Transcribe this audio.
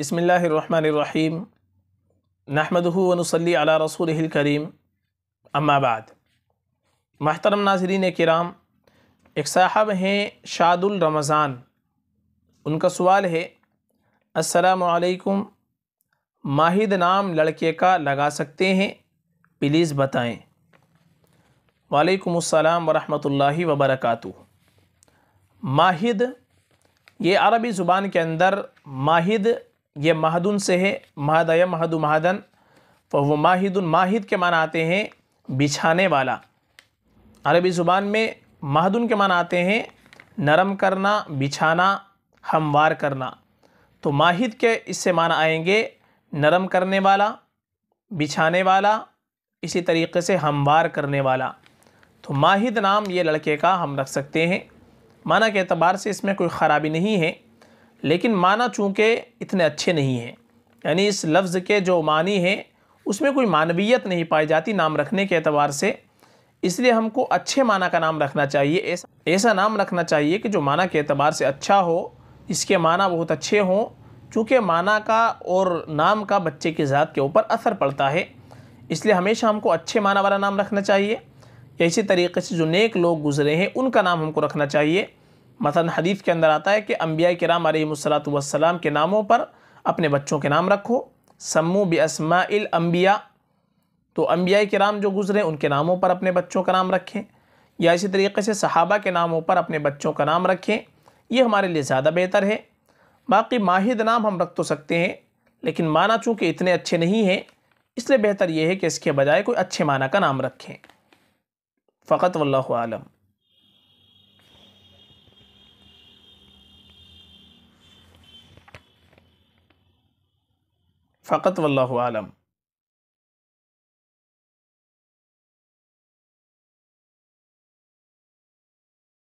बसमीम नहमदूनसली अला रसूल करीम अम्माबाद महतरम नाजरीन कराम एक साहब हैं शादुल रमज़ान उनका सवाल है असलकुम माहिद नाम लड़के का लगा सकते हैं प्लीज़ बताएं वालेकुम अस्सलाम वरहमतुल्लाहि वबरकातु माहिद ये अरबी ज़ुबान के अंदर माहिद ये महदुन से है महदय महदु महदन फ़ो माहिदुन माहिद के माना आते हैं बिछाने वाला अरबी ज़ुबान में महदुन के माना आते हैं नरम करना बिछाना हमवार करना तो माहिद के इससे माना आएंगे नरम करने वाला बिछाने वाला इसी तरीके से हमवार करने वाला तो माहिद नाम ये लड़के का हम रख सकते हैं माना के अतबार से इसमें कोई ख़राबी नहीं है लेकिन माना चूँकि इतने अच्छे नहीं हैं यानी इस लफ्ज़ के जो मानी हैं उसमें कोई मानवीयत नहीं पाई जाती नाम रखने के अतबार से इसलिए हमको अच्छे माना का नाम रखना चाहिए ऐसा ऐसा नाम रखना चाहिए कि जो माना के अतबार से अच्छा हो इसके माना बहुत अच्छे हों चूँकि माना का और नाम का बच्चे की ज़ात के ऊपर असर पड़ता है इसलिए हमेशा हमको अच्छे माना वाला नाम रखना चाहिए या इसी तरीके से जो नेक लोग गुज़रे हैं उनका नाम हमको रखना चाहिए मसलन हदीफ़ के अंदर आता है कि अम्बिया कराम आलतम के नामों पर अपने बच्चों के नाम रखो सम्मू बसमाबिया अम्बिया तो अम्बिया कराम जो गुज़रे उनके नामों पर अपने बच्चों का नाम रखें या इसी तरीके से सहाबा के नामों पर अपने बच्चों का नाम रखें ये हमारे लिए ज़्यादा बेहतर है बाकी माहिद नाम हम रख तो सकते हैं लेकिन माना चूँकि इतने अच्छे नहीं हैं इसलिए बेहतर ये है कि इसके बजाय कोई अच्छे माना का नाम रखें फ़कत वल्लम فقط والله أعلم